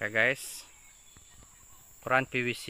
Oke okay, guys. Ukuran PVC